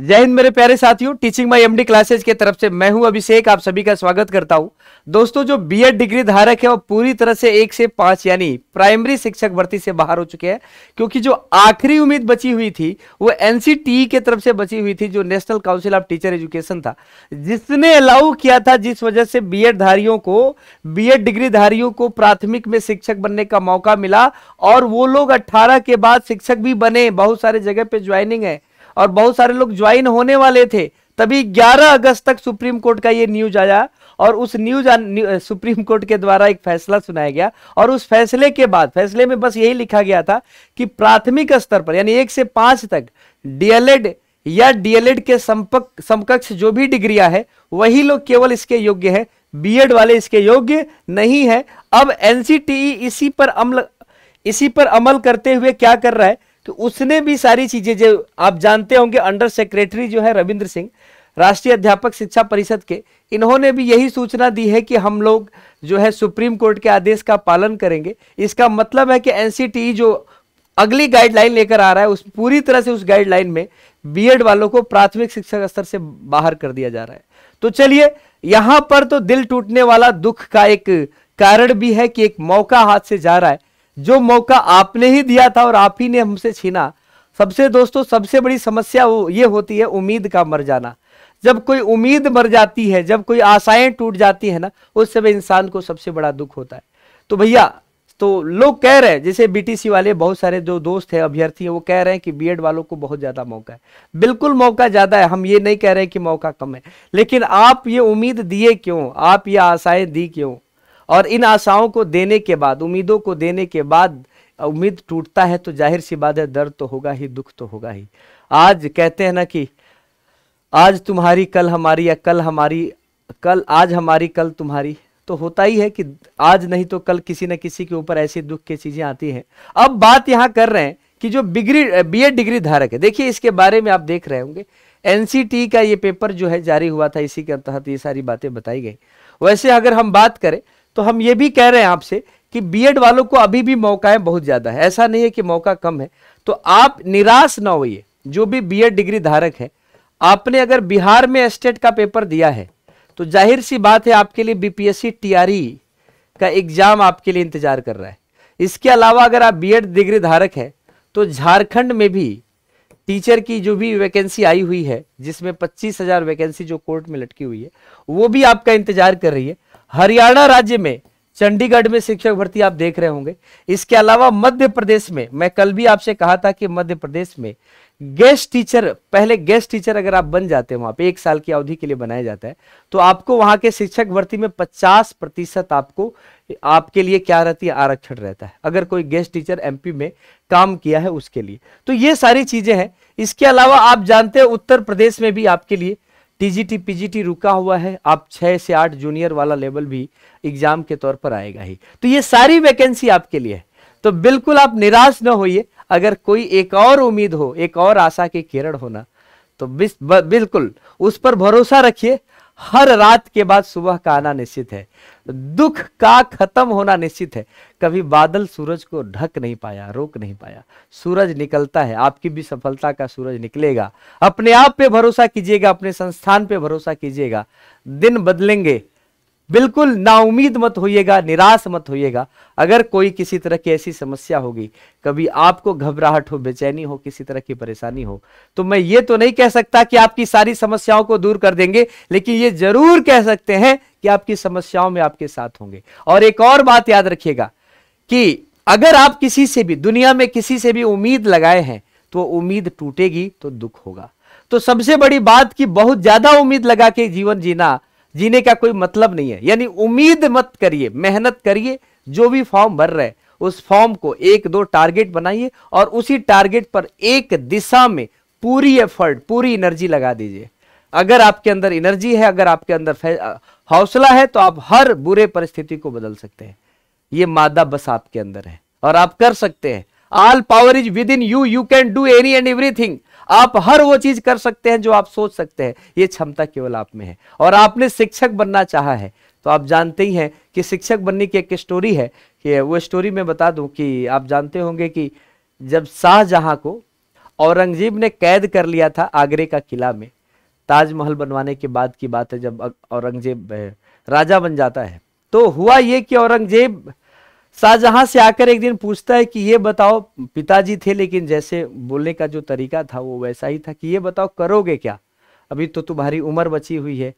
जय हिंद मेरे प्यारे साथियों टीचिंग माई एमडी क्लासेज के तरफ से मैं हूं अभिषेक आप सभी का स्वागत करता हूं दोस्तों जो बीएड डिग्री धारक है वो पूरी तरह से एक से पांच यानी प्राइमरी शिक्षक भर्ती से बाहर हो चुके हैं क्योंकि जो आखिरी उम्मीद बची हुई थी वो एनसीटी e के तरफ से बची हुई थी जो National Council of Teacher Education था जिसने अलाउ किया था जिस वजह से बी धारियों को बी डिग्री धारियों को प्राथमिक में शिक्षक बनने का मौका मिला और वो लोग अट्ठारह के बाद शिक्षक भी बने बहुत सारे जगह पे ज्वाइनिंग है और बहुत सारे लोग ज्वाइन होने वाले थे तभी 11 अगस्त तक सुप्रीम कोर्ट का ये न्यूज आया और उस न्यूज सुप्रीम कोर्ट के द्वारा एक फैसला सुनाया गया और उस फैसले के बाद फैसले में बस यही लिखा गया था कि प्राथमिक स्तर पर यानी एक से पांच तक डीएलएड या डीएलएड के संपक समकक्ष जो भी डिग्रियां है वही लोग केवल इसके योग्य है बीएड वाले इसके योग्य नहीं है अब एनसीटीई e इसी पर अमल इसी पर अमल करते हुए क्या कर रहा है तो उसने भी सारी चीजें जो आप जानते होंगे अंडर सेक्रेटरी जो है रविंद्र सिंह राष्ट्रीय अध्यापक शिक्षा परिषद के इन्होंने भी यही सूचना दी है कि हम लोग जो है सुप्रीम कोर्ट के आदेश का पालन करेंगे इसका मतलब है कि एनसीटीई e जो अगली गाइडलाइन लेकर आ रहा है उस पूरी तरह से उस गाइडलाइन में बीएड वालों को प्राथमिक शिक्षक स्तर से बाहर कर दिया जा रहा है तो चलिए यहां पर तो दिल टूटने वाला दुख का एक कारण भी है कि एक मौका हाथ से जा रहा है जो मौका आपने ही दिया था और आप ही ने हमसे छीना सबसे दोस्तों सबसे बड़ी समस्या वो ये होती है उम्मीद का मर जाना जब कोई उम्मीद मर जाती है जब कोई आशाएं टूट जाती है ना उस समय इंसान को सबसे बड़ा दुख होता है तो भैया तो लोग कह रहे हैं जैसे बीटीसी वाले बहुत सारे जो दोस्त हैं अभ्यर्थी हैं वो कह रहे हैं कि बीएड वालों को बहुत ज़्यादा मौका है बिल्कुल मौका ज़्यादा है हम ये नहीं कह रहे हैं कि मौका कम है लेकिन आप ये उम्मीद दिए क्यों आप ये आशाएं दी क्यों और इन आशाओं को देने के बाद उम्मीदों को देने के बाद उम्मीद टूटता है तो जाहिर सी बात है दर्द तो होगा ही दुख तो होगा ही आज कहते हैं ना कि आज तुम्हारी कल हमारी या कल हमारी कल आज हमारी कल तुम्हारी तो होता ही है कि आज नहीं तो कल किसी न किसी के ऊपर ऐसी दुख की चीजें आती हैं अब बात यहाँ कर रहे हैं कि जो बिग्री बी डिग्री धारक है देखिए इसके बारे में आप देख रहे होंगे एनसीटी का ये पेपर जो है जारी हुआ था इसी के तहत ये सारी बातें बताई गई वैसे अगर हम बात करें तो हम ये भी कह रहे हैं आपसे कि बीएड वालों को अभी भी मौकाएं बहुत ज़्यादा है ऐसा नहीं है कि मौका कम है तो आप निराश ना होइए जो भी बीएड डिग्री धारक है आपने अगर बिहार में स्टेट का पेपर दिया है तो जाहिर सी बात है आपके लिए बीपीएससी टीआरई e का एग्जाम आपके लिए इंतजार कर रहा है इसके अलावा अगर आप बीएड डिग्री धारक है तो झारखंड में भी टीचर की जो भी वैकेंसी आई हुई है जिसमें पच्चीस हजार वैकेंसी जो कोर्ट में लटकी हुई है वो भी आपका इंतजार कर रही है हरियाणा राज्य में चंडीगढ़ में शिक्षक भर्ती आप देख रहे होंगे इसके अलावा मध्य प्रदेश में मैं कल भी आपसे कहा था कि मध्य प्रदेश में गेस्ट टीचर पहले गेस्ट टीचर अगर आप बन जाते हैं वहां पे एक साल की अवधि के लिए बनाया जाता है तो आपको वहां के शिक्षक भर्ती में 50 प्रतिशत आपको आपके लिए क्या रहती है आरक्षण रहता है अगर कोई गेस्ट टीचर एमपी में काम किया है उसके लिए तो ये सारी चीजें हैं इसके अलावा आप जानते हैं उत्तर प्रदेश में भी आपके लिए टीजीटी पीजीटी रुका हुआ है आप छह से आठ जूनियर वाला लेवल भी एग्जाम के तौर पर आएगा ही तो ये सारी वैकेंसी आपके लिए है तो बिल्कुल आप निराश न होइए अगर कोई एक और उम्मीद हो एक और आशा के किरण होना तो बिल्कुल उस पर भरोसा रखिए हर रात के बाद सुबह का आना निश्चित है दुख का खत्म होना निश्चित है कभी बादल सूरज को ढक नहीं पाया रोक नहीं पाया सूरज निकलता है आपकी भी सफलता का सूरज निकलेगा अपने आप पे भरोसा कीजिएगा अपने संस्थान पे भरोसा कीजिएगा दिन बदलेंगे बिल्कुल नाउमीद मत होइएगा निराश मत होइएगा अगर कोई किसी तरह की ऐसी समस्या होगी कभी आपको घबराहट हो बेचैनी हो किसी तरह की परेशानी हो तो मैं ये तो नहीं कह सकता कि आपकी सारी समस्याओं को दूर कर देंगे लेकिन ये जरूर कह सकते हैं कि आपकी समस्याओं में आपके साथ होंगे और एक और बात याद रखिएगा कि अगर आप किसी से भी दुनिया में किसी से भी उम्मीद लगाए हैं तो उम्मीद टूटेगी तो दुख होगा तो सबसे बड़ी बात कि बहुत ज्यादा उम्मीद लगा के जीवन जीना जीने का कोई मतलब नहीं है यानी उम्मीद मत करिए मेहनत करिए जो भी फॉर्म भर रहे उस फॉर्म को एक दो टारगेट बनाइए और उसी टारगेट पर एक दिशा में पूरी एफर्ट पूरी एनर्जी लगा दीजिए अगर आपके अंदर एनर्जी है अगर आपके अंदर हौसला है तो आप हर बुरे परिस्थिति को बदल सकते हैं ये मादा बस आपके अंदर है और आप कर सकते हैं all power is within you you can do any and everything आप हर वो चीज कर सकते हैं जो आप सोच सकते हैं ये क्षमता केवल आप में है और आपने शिक्षक बनना चाहा है तो आप जानते ही हैं कि शिक्षक बनने की एक स्टोरी है कि वो स्टोरी मैं बता दूं कि आप जानते होंगे कि जब शाहजहां को औरंगजेब ने कैद कर लिया था आगरे का किला में ताजमहल बनवाने के बाद की बात है जब औरंगजेब राजा बन जाता है तो हुआ ये कि औरंगजेब शाहजहां से आकर एक दिन पूछता है कि ये बताओ पिताजी थे लेकिन जैसे बोलने का जो तरीका था वो वैसा ही था कि ये बताओ करोगे क्या अभी तो तुम्हारी उम्र बची हुई है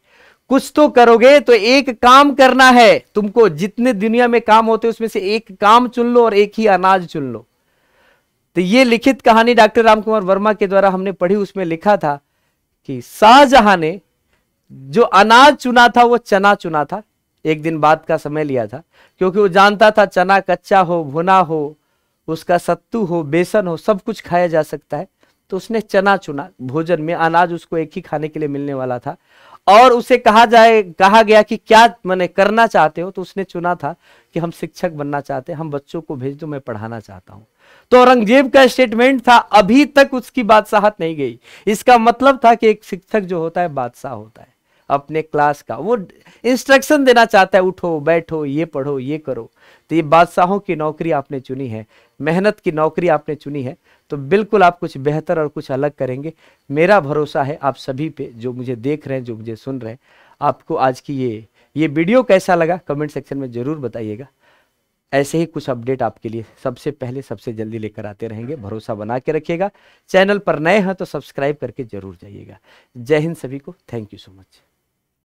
कुछ तो करोगे तो एक काम करना है तुमको जितने दुनिया में काम होते उसमें से एक काम चुन लो और एक ही अनाज चुन लो तो ये लिखित कहानी डॉक्टर रामकुमार वर्मा के द्वारा हमने पढ़ी उसमें लिखा था कि शाहजहां ने जो अनाज चुना था वो चना चुना था एक दिन बाद का समय लिया था क्योंकि वो जानता था चना कच्चा हो भुना हो उसका सत्तू हो बेसन हो सब कुछ खाया जा सकता है तो उसने चना चुना भोजन में अनाज उसको एक ही खाने के लिए मिलने वाला था और उसे कहा जाए कहा गया कि क्या मैंने करना चाहते हो तो उसने चुना था कि हम शिक्षक बनना चाहते हैं हम बच्चों को भेज दो मैं पढ़ाना चाहता हूँ तो औरंगजेब का स्टेटमेंट था अभी तक उसकी बादशाहत नहीं गई इसका मतलब था कि एक शिक्षक जो होता है बादशाह होता है अपने क्लास का वो इंस्ट्रक्शन देना चाहता है उठो बैठो ये पढ़ो ये करो तो ये बादशाहों की नौकरी आपने चुनी है मेहनत की नौकरी आपने चुनी है तो बिल्कुल आप कुछ बेहतर और कुछ अलग करेंगे मेरा भरोसा है आप सभी पे जो मुझे देख रहे हैं जो मुझे सुन रहे हैं आपको आज की ये ये वीडियो कैसा लगा कमेंट सेक्शन में ज़रूर बताइएगा ऐसे ही कुछ अपडेट आपके लिए सबसे पहले सबसे जल्दी लेकर आते रहेंगे भरोसा बना के रखिएगा चैनल पर नए हैं तो सब्सक्राइब करके जरूर जाइएगा जय हिंद सभी को थैंक यू सो मच